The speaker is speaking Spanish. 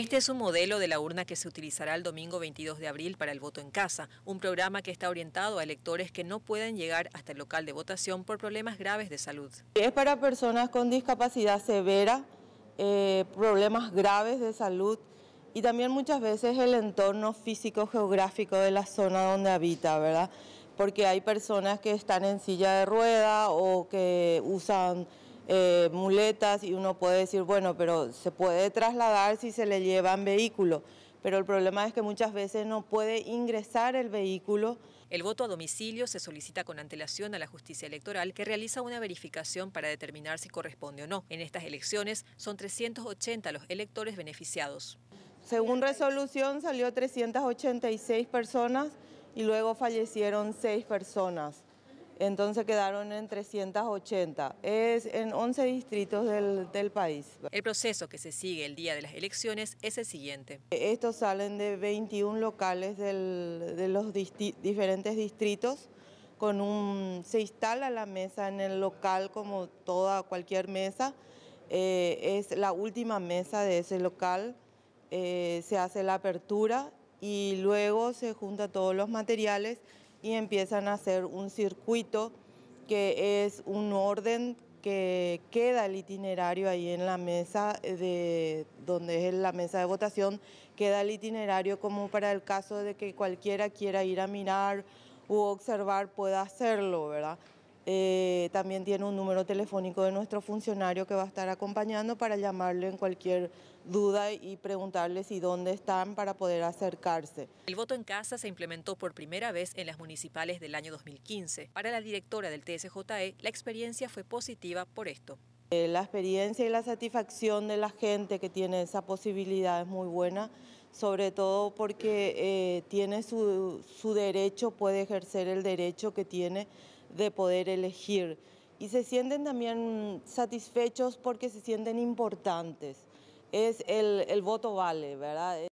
Este es un modelo de la urna que se utilizará el domingo 22 de abril para el voto en casa, un programa que está orientado a electores que no pueden llegar hasta el local de votación por problemas graves de salud. Es para personas con discapacidad severa, eh, problemas graves de salud y también muchas veces el entorno físico-geográfico de la zona donde habita, ¿verdad? Porque hay personas que están en silla de rueda o que usan eh, muletas y uno puede decir, bueno, pero se puede trasladar si se le llevan vehículo. Pero el problema es que muchas veces no puede ingresar el vehículo. El voto a domicilio se solicita con antelación a la justicia electoral que realiza una verificación para determinar si corresponde o no. En estas elecciones son 380 los electores beneficiados. Según resolución salió 386 personas y luego fallecieron 6 personas entonces quedaron en 380, es en 11 distritos del, país. El proceso que se sigue el día de las elecciones es el siguiente. Estos salen de 21 locales de los diferentes distritos, con un, se instala la mesa en el local como toda cualquier mesa, eh, es la última mesa de ese local, eh, se hace la apertura y luego se junta todos los materiales y empiezan a hacer un circuito que es un orden que queda el itinerario ahí en la mesa, de, donde es la mesa de votación, queda el itinerario como para el caso de que cualquiera quiera ir a mirar u observar pueda hacerlo, ¿verdad? Eh, también tiene un número telefónico de nuestro funcionario que va a estar acompañando para llamarle en cualquier duda y preguntarle si dónde están para poder acercarse. El voto en casa se implementó por primera vez en las municipales del año 2015. Para la directora del TSJE, la experiencia fue positiva por esto. Eh, la experiencia y la satisfacción de la gente que tiene esa posibilidad es muy buena, sobre todo porque eh, tiene su derecho, puede ejercer el derecho que tiene de poder elegir. Y se sienten también satisfechos porque se sienten importantes. Es el, el voto vale, ¿verdad?